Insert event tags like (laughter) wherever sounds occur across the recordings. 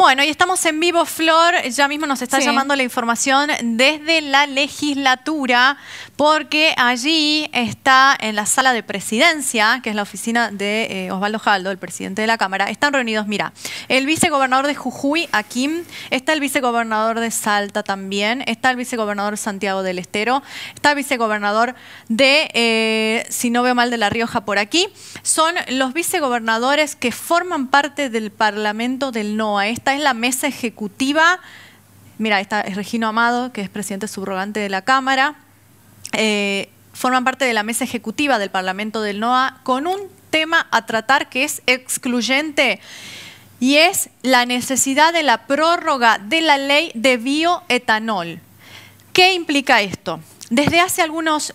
Bueno, y estamos en vivo, Flor. Ya mismo nos está llamando la información desde la legislatura, porque allí está en la sala de presidencia, que es la oficina de eh, Osvaldo Jaldo, el presidente de la Cámara. Están reunidos, mira, el vicegobernador de Jujuy, aquí, está el vicegobernador de Salta también, está el vicegobernador Santiago del Estero, está el vicegobernador de, eh, si no veo mal, de La Rioja por aquí. Son los vicegobernadores que forman parte del Parlamento del NOA. Esta es la mesa ejecutiva. Mira, está es Regino Amado, que es presidente subrogante de la Cámara. Eh, forman parte de la mesa ejecutiva del Parlamento del NOA con un tema a tratar que es excluyente y es la necesidad de la prórroga de la ley de bioetanol. ¿Qué implica esto? Desde hace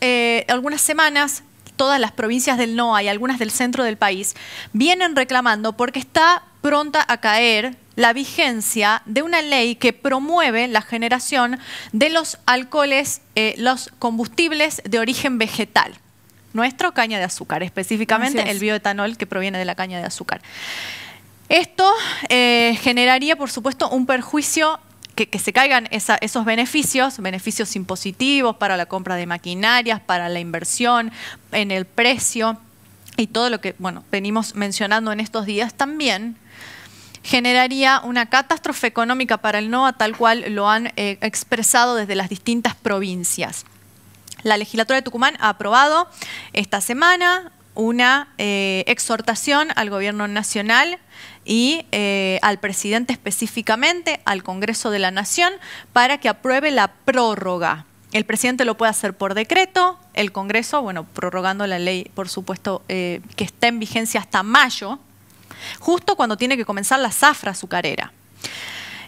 eh, algunas semanas, todas las provincias del NOA y algunas del centro del país vienen reclamando porque está pronta a caer la vigencia de una ley que promueve la generación de los alcoholes, eh, los combustibles de origen vegetal. Nuestro caña de azúcar, específicamente el bioetanol que proviene de la caña de azúcar. Esto eh, generaría, por supuesto, un perjuicio que, se caigan esos beneficios, beneficios impositivos para la compra de maquinarias, para la inversión, en el precio y todo lo que bueno, venimos mencionando en estos días también, generaría una catástrofe económica para el NOA, tal cual lo han eh, expresado desde las distintas provincias. La legislatura de Tucumán ha aprobado esta semana una eh, exhortación al gobierno nacional y eh, al presidente específicamente, al Congreso de la Nación, para que apruebe la prórroga. El presidente lo puede hacer por decreto, el Congreso, bueno, prorrogando la ley, por supuesto, que está en vigencia hasta mayo justo cuando tiene que comenzar la zafra azucarera.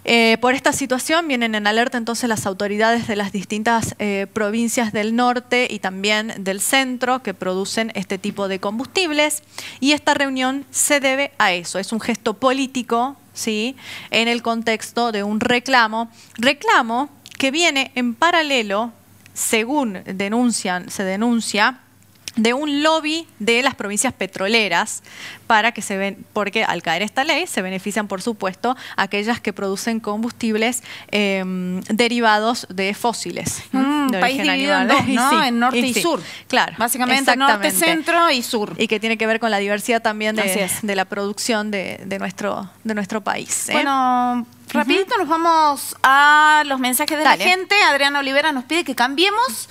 Eh, por esta situación vienen en alerta entonces las autoridades de las distintas eh, provincias del norte y también del centro que producen este tipo de combustibles y esta reunión se debe a eso, es un gesto político ¿sí? en el contexto de un reclamo, reclamo que viene en paralelo, según denuncian, se denuncia, de un lobby de las provincias petroleras para que se ven, porque al caer esta ley se benefician, por supuesto, aquellas que producen combustibles em, derivados de fósiles. Mm, de país dividido en dos, ¿no? (laughs) en norte y, sur. Claro. Básicamente norte, centro y sur. Y que tiene que ver con la diversidad también de, la producción de, de, nuestro, de nuestro país. ¿eh? Bueno, rapidito nos vamos a los mensajes de la gente. Adriana Olivera nos pide que cambiemos